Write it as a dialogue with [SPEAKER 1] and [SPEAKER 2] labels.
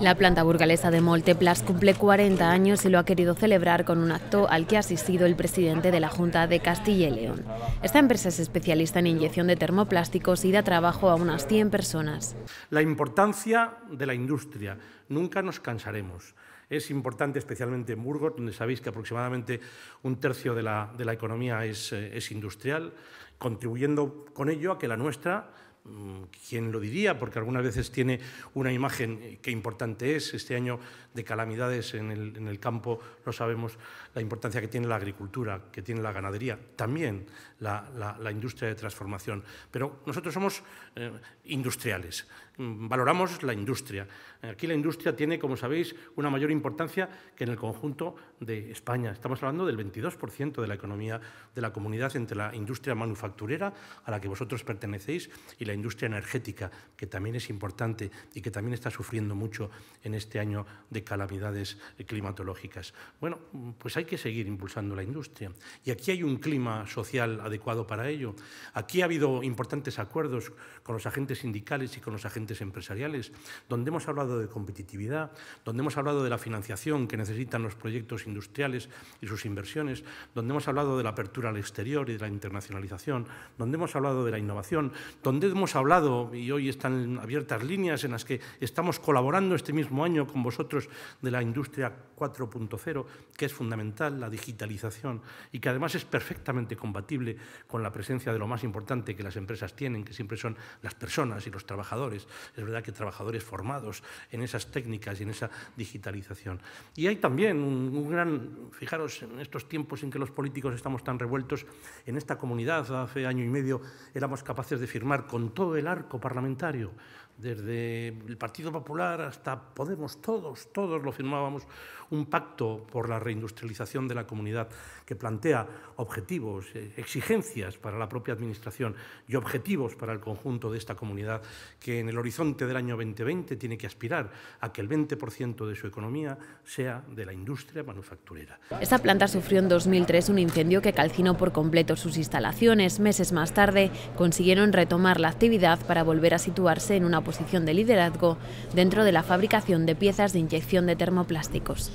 [SPEAKER 1] La planta burgalesa de Molteplas cumple 40 años y lo ha querido celebrar con un acto al que ha asistido el presidente de la Junta de Castilla y León. Esta empresa es especialista en inyección de termoplásticos y da trabajo a unas 100 personas.
[SPEAKER 2] La importancia de la industria. Nunca nos cansaremos. Es importante especialmente en Burgos, donde sabéis que aproximadamente un tercio de la, economía es, eh, es industrial, contribuyendo con ello a que la nuestra Mm, quién lo diría, porque algunas veces tiene una imagen eh, que importante es, este año de calamidades en el, campo, lo sabemos, la importancia que tiene la agricultura, que tiene la ganadería, también la, industria de transformación. Pero nosotros somos eh, industriales, mm, valoramos la industria. Aquí la industria tiene, como sabéis, una mayor importancia que en el conjunto de España. Estamos hablando del 22% de la economía de la comunidad entre la industria manufacturera a la que vosotros pertenecéis y la industria energética, que también es importante y que también está sufriendo mucho en este año de calamidades eh, climatológicas. Bueno, pues hay que seguir impulsando la industria. Y aquí hay un clima social adecuado para ello. Aquí ha habido importantes acuerdos con los agentes sindicales y con los agentes empresariales, donde hemos hablado de competitividad, donde hemos hablado de la financiación que necesitan los proyectos industriales y sus inversiones, donde hemos hablado de la apertura al exterior y de la internacionalización, donde hemos hablado de la innovación, donde hemos hemos hablado y hoy están abiertas líneas en las que estamos colaborando este mismo año con vosotros de la industria 4.0, que es fundamental, la digitalización, y que además es perfectamente compatible con la presencia de lo más importante que las empresas tienen, que siempre son las personas y los trabajadores. Es verdad que trabajadores formados en esas técnicas y en esa digitalización. Y hay también un, un gran, fijaros, en estos tiempos en que los políticos estamos tan revueltos, en esta comunidad hace año y medio éramos capaces de firmar con todo el arco parlamentario, desde el Partido Popular hasta Podemos, todos, todos lo firmábamos, un pacto por la reindustrialización de la comunidad que plantea objetivos, eh, exigencias para la propia Administración y objetivos para el conjunto de esta comunidad que en el horizonte del año 2020 tiene que aspirar a que el 20% de su economía sea de la industria manufacturera.
[SPEAKER 1] Esta planta sufrió en 2003 un incendio que calcinó por completo sus instalaciones. Meses más tarde consiguieron retomar la actividad para volver a situarse en una posición de liderazgo dentro de la fabricación de piezas de inyección de termoplásticos.